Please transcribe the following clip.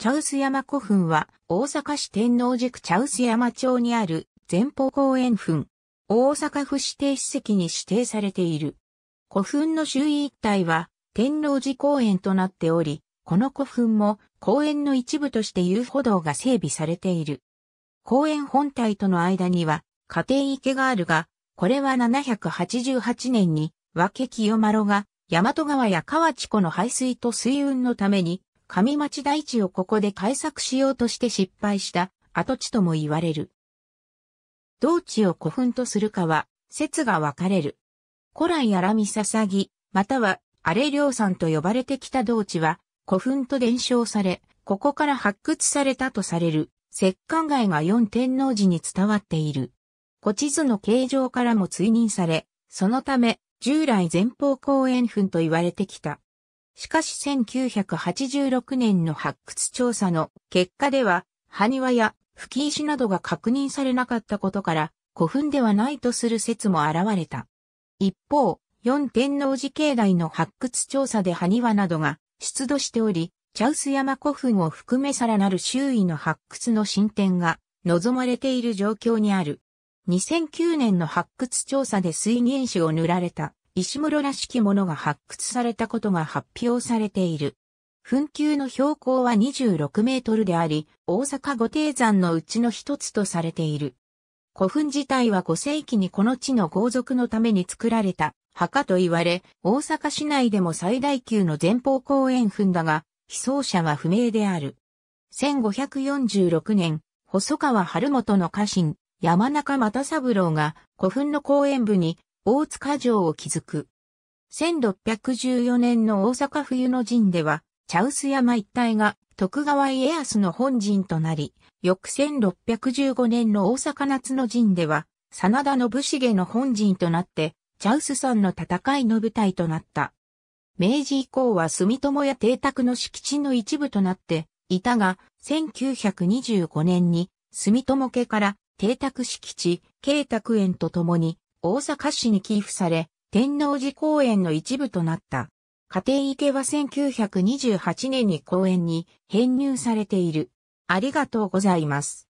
茶臼山古墳は大阪市天王寺区茶臼山町にある前方公園墳。大阪府指定史跡に指定されている。古墳の周囲一帯は天王寺公園となっており、この古墳も公園の一部として遊歩道が整備されている。公園本体との間には家庭池があるが、これは788年に分け清丸が大和川や河内湖の排水と水運のために上町大地をここで開削しようとして失敗した跡地とも言われる。同地を古墳とするかは、説が分かれる。古来荒見捧ぎ、または荒れ量産と呼ばれてきた同地は、古墳と伝承され、ここから発掘されたとされる、石棺街が四天王寺に伝わっている。古地図の形状からも追認され、そのため、従来前方後円墳と言われてきた。しかし1986年の発掘調査の結果では、埴輪や吹石などが確認されなかったことから、古墳ではないとする説も現れた。一方、四天王寺境内の発掘調査で埴輪などが出土しており、茶臼山古墳を含めさらなる周囲の発掘の進展が望まれている状況にある。2009年の発掘調査で水銀紙を塗られた石室らしきものが発掘されたことが発表されている。墳丘の標高は26メートルであり、大阪御帝山のうちの一つとされている。古墳自体は5世紀にこの地の豪族のために作られた墓と言われ、大阪市内でも最大級の前方後円墳だが、被葬者は不明である。1546年、細川晴元の家臣、山中又三郎が古墳の公園部に大塚城を築く。1614年の大阪冬の陣では、茶臼山一帯が徳川家康の本陣となり、翌1615年の大阪夏の陣では、真田信繁の本陣となって、茶臼山の戦いの舞台となった。明治以降は住友や邸宅の敷地の一部となって、いたが、1925年に、住友家から邸宅敷地、慶宅園とともに、大阪市に寄付され、天王寺公園の一部となった。家庭池は1928年に公園に編入されている。ありがとうございます。